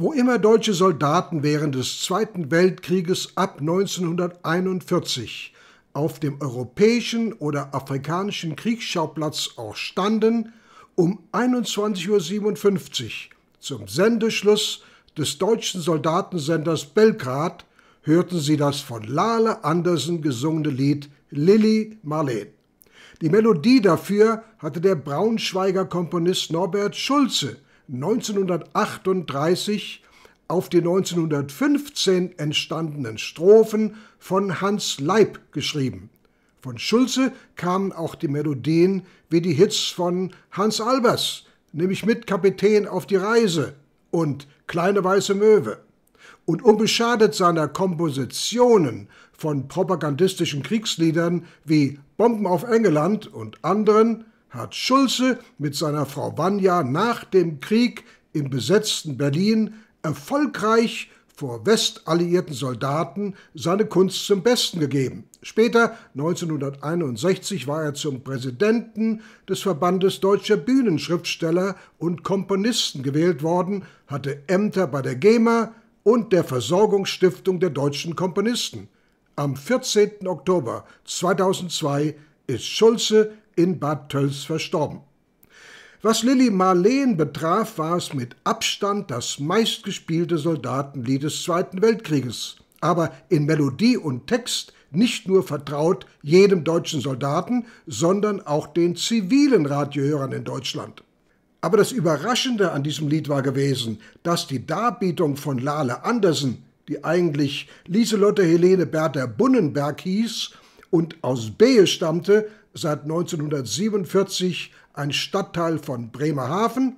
Wo immer deutsche Soldaten während des Zweiten Weltkrieges ab 1941 auf dem europäischen oder afrikanischen Kriegsschauplatz auch standen, um 21.57 Uhr zum Sendeschluss des deutschen Soldatensenders Belgrad hörten sie das von Lale Andersen gesungene Lied Lilly Marleen. Die Melodie dafür hatte der Braunschweiger Komponist Norbert Schulze 1938 auf die 1915 entstandenen Strophen von Hans Leib geschrieben. Von Schulze kamen auch die Melodien wie die Hits von Hans Albers, nämlich mit Kapitän auf die Reise und Kleine weiße Möwe. Und unbeschadet seiner Kompositionen von propagandistischen Kriegsliedern wie Bomben auf England und anderen hat Schulze mit seiner Frau Vanya nach dem Krieg im besetzten Berlin erfolgreich vor westalliierten Soldaten seine Kunst zum Besten gegeben. Später, 1961, war er zum Präsidenten des Verbandes deutscher Bühnenschriftsteller und Komponisten gewählt worden, hatte Ämter bei der GEMA und der Versorgungsstiftung der deutschen Komponisten. Am 14. Oktober 2002 ist Schulze in Bad Tölz verstorben. Was Lilli Marleen betraf, war es mit Abstand das meistgespielte Soldatenlied des Zweiten Weltkrieges, aber in Melodie und Text nicht nur vertraut jedem deutschen Soldaten, sondern auch den zivilen Radiohörern in Deutschland. Aber das Überraschende an diesem Lied war gewesen, dass die Darbietung von Lale Andersen, die eigentlich Lieselotte Helene Bertha Bunnenberg hieß und aus Behe stammte, seit 1947 ein Stadtteil von Bremerhaven,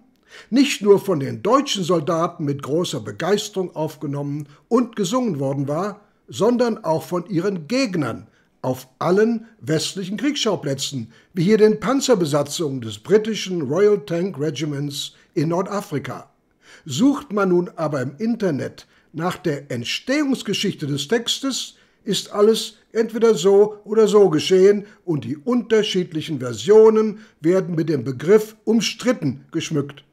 nicht nur von den deutschen Soldaten mit großer Begeisterung aufgenommen und gesungen worden war, sondern auch von ihren Gegnern auf allen westlichen Kriegsschauplätzen, wie hier den Panzerbesatzungen des britischen Royal Tank Regiments in Nordafrika. Sucht man nun aber im Internet nach der Entstehungsgeschichte des Textes, ist alles entweder so oder so geschehen und die unterschiedlichen Versionen werden mit dem Begriff umstritten geschmückt.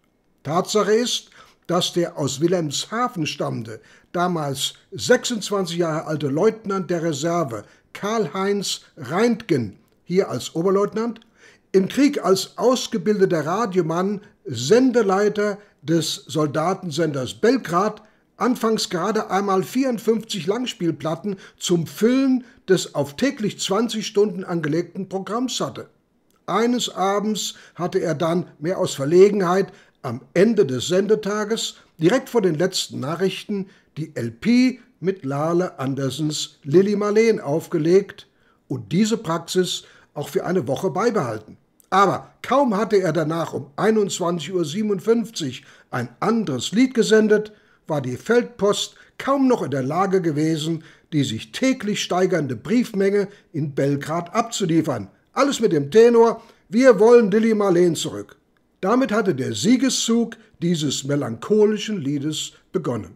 Tatsache ist, dass der aus Wilhelmshaven stammende, damals 26 Jahre alte Leutnant der Reserve Karl-Heinz Reintgen, hier als Oberleutnant, im Krieg als ausgebildeter Radiomann Sendeleiter des Soldatensenders Belgrad anfangs gerade einmal 54 Langspielplatten zum Füllen des auf täglich 20 Stunden angelegten Programms hatte. Eines Abends hatte er dann, mehr aus Verlegenheit, am Ende des Sendetages, direkt vor den letzten Nachrichten, die LP mit Lale Andersens Lilly Marleen aufgelegt und diese Praxis auch für eine Woche beibehalten. Aber kaum hatte er danach um 21.57 Uhr ein anderes Lied gesendet, war die Feldpost kaum noch in der Lage gewesen, die sich täglich steigernde Briefmenge in Belgrad abzuliefern. Alles mit dem Tenor, wir wollen Dilly Marleen zurück. Damit hatte der Siegeszug dieses melancholischen Liedes begonnen.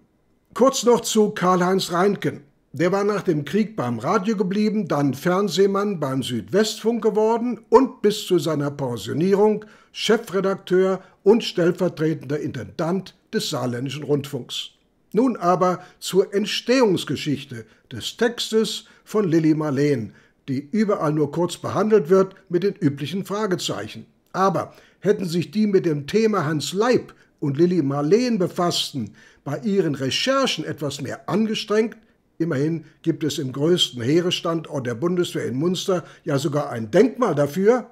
Kurz noch zu Karl-Heinz Reinken. Der war nach dem Krieg beim Radio geblieben, dann Fernsehmann beim Südwestfunk geworden und bis zu seiner Pensionierung Chefredakteur und stellvertretender Intendant des Saarländischen Rundfunks. Nun aber zur Entstehungsgeschichte des Textes von Lilly Marleen, die überall nur kurz behandelt wird mit den üblichen Fragezeichen. Aber hätten sich die mit dem Thema Hans Leib und Lilly Marleen befassten, bei ihren Recherchen etwas mehr angestrengt, immerhin gibt es im größten Heerestandort der Bundeswehr in Munster ja sogar ein Denkmal dafür,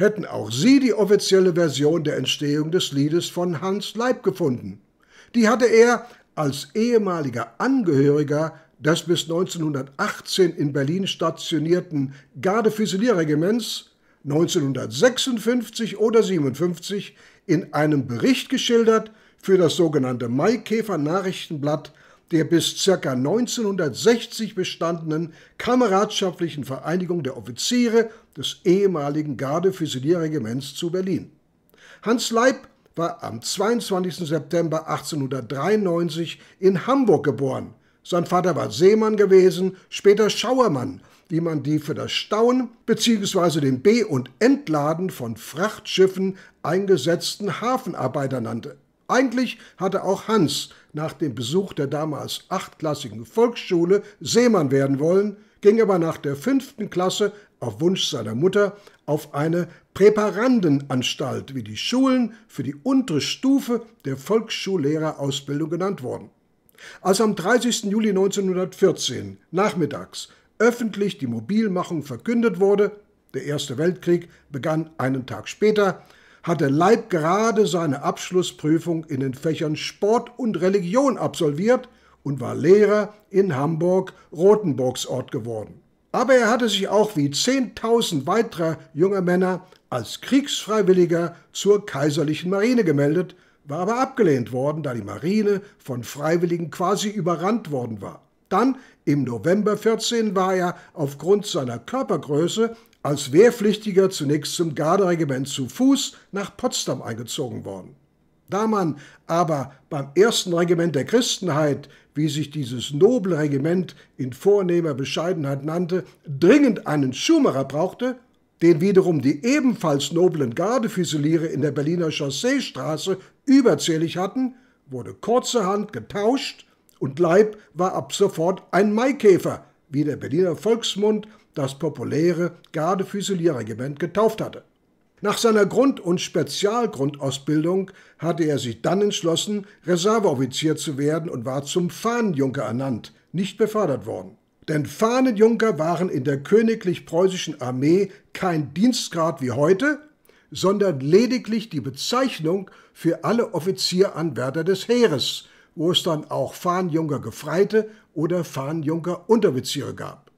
hätten auch sie die offizielle Version der Entstehung des Liedes von Hans Leib gefunden. Die hatte er als ehemaliger Angehöriger des bis 1918 in Berlin stationierten Gardefüsilierregiments 1956 oder 57 in einem Bericht geschildert für das sogenannte Maikäfer Nachrichtenblatt der bis ca. 1960 bestandenen Kameradschaftlichen Vereinigung der Offiziere des ehemaligen Garde-Füsilierregiments zu Berlin. Hans Leib war am 22. September 1893 in Hamburg geboren. Sein Vater war Seemann gewesen, später Schauermann, wie man die für das Stauen bzw. den Be- und Entladen von Frachtschiffen eingesetzten Hafenarbeiter nannte. Eigentlich hatte auch Hans nach dem Besuch der damals achtklassigen Volksschule Seemann werden wollen, ging aber nach der fünften Klasse auf Wunsch seiner Mutter auf eine Präparandenanstalt, wie die Schulen für die untere Stufe der Volksschullehrerausbildung genannt wurden. Als am 30. Juli 1914 nachmittags öffentlich die Mobilmachung verkündet wurde, der Erste Weltkrieg begann einen Tag später, hatte Leib gerade seine Abschlussprüfung in den Fächern Sport und Religion absolviert und war Lehrer in Hamburg Rotenburgsort geworden. Aber er hatte sich auch wie 10.000 weiterer junger Männer als Kriegsfreiwilliger zur kaiserlichen Marine gemeldet, war aber abgelehnt worden, da die Marine von Freiwilligen quasi überrannt worden war. Dann im November 14 war er aufgrund seiner Körpergröße als Wehrpflichtiger zunächst zum Garderegiment zu Fuß nach Potsdam eingezogen worden. Da man aber beim ersten Regiment der Christenheit, wie sich dieses noble Regiment in vornehmer Bescheidenheit nannte, dringend einen Schumacher brauchte, den wiederum die ebenfalls noblen Gardefüsiliere in der Berliner Chausseestraße überzählig hatten, wurde kurzerhand getauscht und Leib war ab sofort ein Maikäfer, wie der Berliner Volksmund das populäre Gardefüsilierregiment getauft hatte. Nach seiner Grund- und Spezialgrundausbildung hatte er sich dann entschlossen, Reserveoffizier zu werden und war zum Fahnenjunker ernannt, nicht befördert worden. Denn Fahnenjunker waren in der königlich-preußischen Armee kein Dienstgrad wie heute, sondern lediglich die Bezeichnung für alle Offizieranwärter des Heeres, wo es dann auch Farnjunger Gefreite oder Farnjunger Unteroffiziere gab.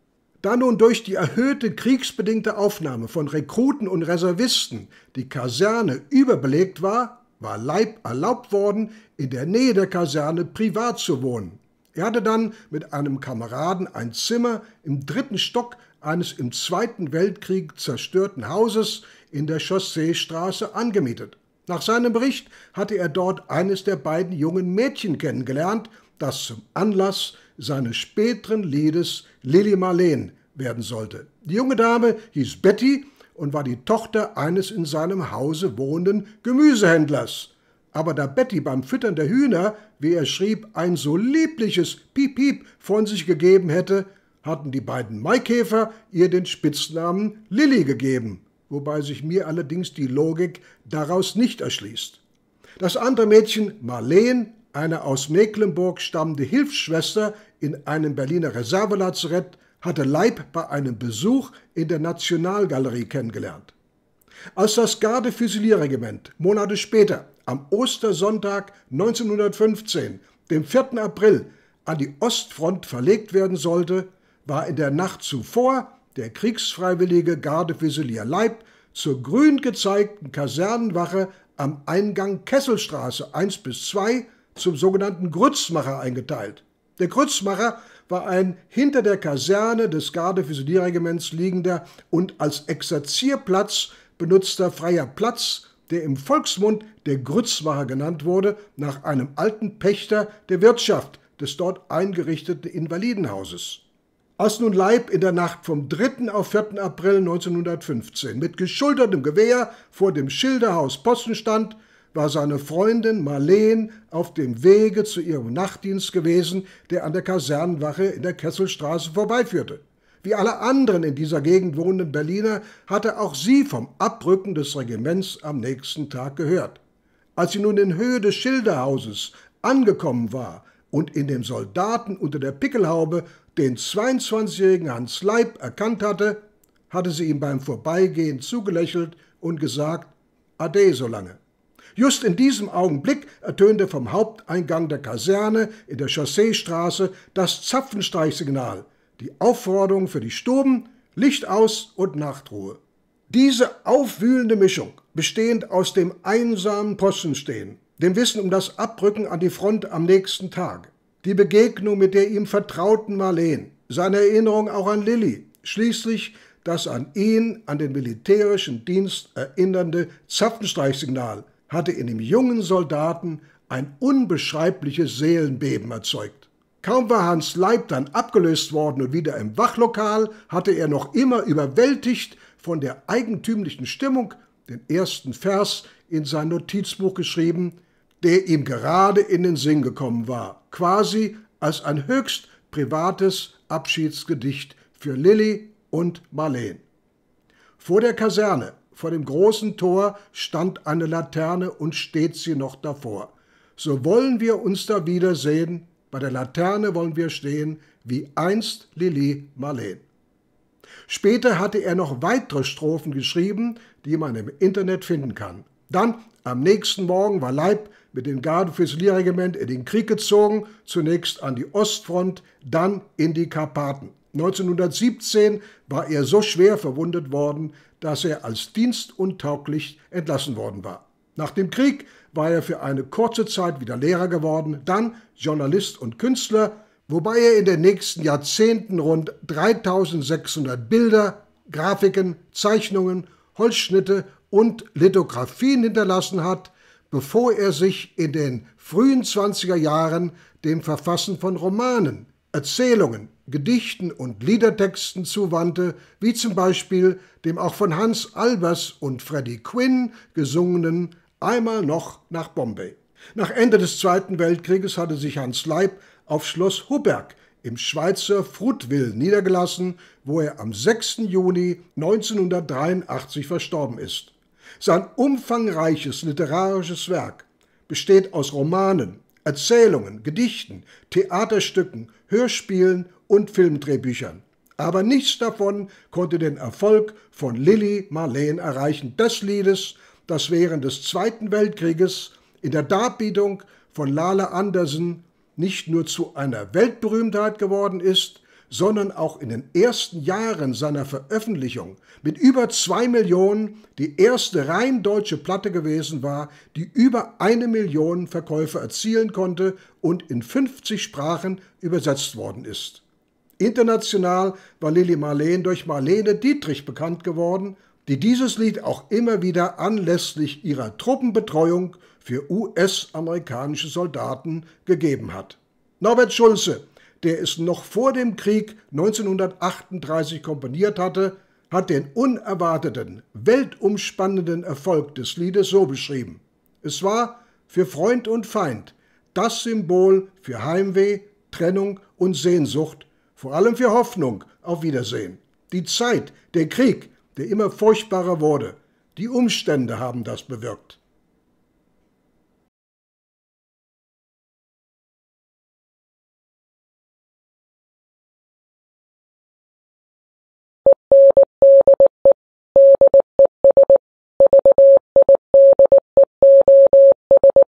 Da nun durch die erhöhte kriegsbedingte Aufnahme von Rekruten und Reservisten die Kaserne überbelegt war, war Leib erlaubt worden, in der Nähe der Kaserne privat zu wohnen. Er hatte dann mit einem Kameraden ein Zimmer im dritten Stock eines im Zweiten Weltkrieg zerstörten Hauses in der Chausseestraße angemietet. Nach seinem Bericht hatte er dort eines der beiden jungen Mädchen kennengelernt, das zum Anlass seines späteren Liedes Lili Marleen werden sollte. Die junge Dame hieß Betty und war die Tochter eines in seinem Hause wohnenden Gemüsehändlers. Aber da Betty beim Füttern der Hühner, wie er schrieb, ein so liebliches Piep-Piep von sich gegeben hätte, hatten die beiden Maikäfer ihr den Spitznamen Lilly gegeben wobei sich mir allerdings die Logik daraus nicht erschließt. Das andere Mädchen, Marleen, eine aus Mecklenburg stammende Hilfsschwester in einem Berliner Reservelazarett, hatte Leib bei einem Besuch in der Nationalgalerie kennengelernt. Als das Garde-Füsilierregiment Monate später, am Ostersonntag 1915, dem 4. April, an die Ostfront verlegt werden sollte, war in der Nacht zuvor der Kriegsfreiwillige Gardefüsilier Leib zur grün gezeigten Kasernenwache am Eingang Kesselstraße 1 bis 2 zum sogenannten Grützmacher eingeteilt. Der Grützmacher war ein hinter der Kaserne des Gardefüsilierregiments liegender und als Exerzierplatz benutzter freier Platz, der im Volksmund der Grützmacher genannt wurde, nach einem alten Pächter der Wirtschaft des dort eingerichteten Invalidenhauses. Als nun Leib in der Nacht vom 3. auf 4. April 1915 mit geschultertem Gewehr vor dem Schilderhaus Posten stand, war seine Freundin Marleen auf dem Wege zu ihrem Nachtdienst gewesen, der an der Kasernenwache in der Kesselstraße vorbeiführte. Wie alle anderen in dieser Gegend wohnenden Berliner hatte auch sie vom Abrücken des Regiments am nächsten Tag gehört. Als sie nun in Höhe des Schilderhauses angekommen war und in dem Soldaten unter der Pickelhaube den 22-jährigen Hans Leib erkannt hatte, hatte sie ihm beim Vorbeigehen zugelächelt und gesagt, Ade so lange. Just in diesem Augenblick ertönte vom Haupteingang der Kaserne in der Chausseestraße das Zapfenstreichsignal, die Aufforderung für die Stuben, Licht aus und Nachtruhe. Diese aufwühlende Mischung, bestehend aus dem einsamen Postenstehen, dem Wissen um das Abrücken an die Front am nächsten Tag, die Begegnung mit der ihm vertrauten Marleen, seine Erinnerung auch an Lilly, schließlich das an ihn, an den militärischen Dienst erinnernde Zapfenstreichsignal hatte in dem jungen Soldaten ein unbeschreibliches Seelenbeben erzeugt. Kaum war Hans Leib dann abgelöst worden und wieder im Wachlokal, hatte er noch immer überwältigt von der eigentümlichen Stimmung den ersten Vers in sein Notizbuch geschrieben, der ihm gerade in den Sinn gekommen war, quasi als ein höchst privates Abschiedsgedicht für Lilly und Marleen. Vor der Kaserne, vor dem großen Tor, stand eine Laterne und steht sie noch davor. So wollen wir uns da wiedersehen, bei der Laterne wollen wir stehen, wie einst Lilly Marleen. Später hatte er noch weitere Strophen geschrieben, die man im Internet finden kann. Dann, am nächsten Morgen war Leib mit dem Gardenfüßlerregiment in den Krieg gezogen, zunächst an die Ostfront, dann in die Karpaten. 1917 war er so schwer verwundet worden, dass er als dienstuntauglich entlassen worden war. Nach dem Krieg war er für eine kurze Zeit wieder Lehrer geworden, dann Journalist und Künstler, wobei er in den nächsten Jahrzehnten rund 3600 Bilder, Grafiken, Zeichnungen, Holzschnitte und Lithografien hinterlassen hat, bevor er sich in den frühen 20er Jahren dem Verfassen von Romanen, Erzählungen, Gedichten und Liedertexten zuwandte, wie zum Beispiel dem auch von Hans Albers und Freddie Quinn gesungenen Einmal noch nach Bombay. Nach Ende des Zweiten Weltkrieges hatte sich Hans Leib auf Schloss Huberg im Schweizer Frutwil niedergelassen, wo er am 6. Juni 1983 verstorben ist. Sein umfangreiches literarisches Werk besteht aus Romanen, Erzählungen, Gedichten, Theaterstücken, Hörspielen und Filmdrehbüchern. Aber nichts davon konnte den Erfolg von Lilly Marleen erreichen, des Liedes, das während des Zweiten Weltkrieges in der Darbietung von Lala Andersen nicht nur zu einer Weltberühmtheit geworden ist, sondern auch in den ersten Jahren seiner Veröffentlichung mit über zwei Millionen die erste rein deutsche Platte gewesen war, die über eine Million Verkäufe erzielen konnte und in 50 Sprachen übersetzt worden ist. International war Lili Marleen durch Marlene Dietrich bekannt geworden, die dieses Lied auch immer wieder anlässlich ihrer Truppenbetreuung für US-amerikanische Soldaten gegeben hat. Norbert Schulze der es noch vor dem Krieg 1938 komponiert hatte, hat den unerwarteten, weltumspannenden Erfolg des Liedes so beschrieben. Es war für Freund und Feind das Symbol für Heimweh, Trennung und Sehnsucht, vor allem für Hoffnung auf Wiedersehen. Die Zeit, der Krieg, der immer furchtbarer wurde, die Umstände haben das bewirkt.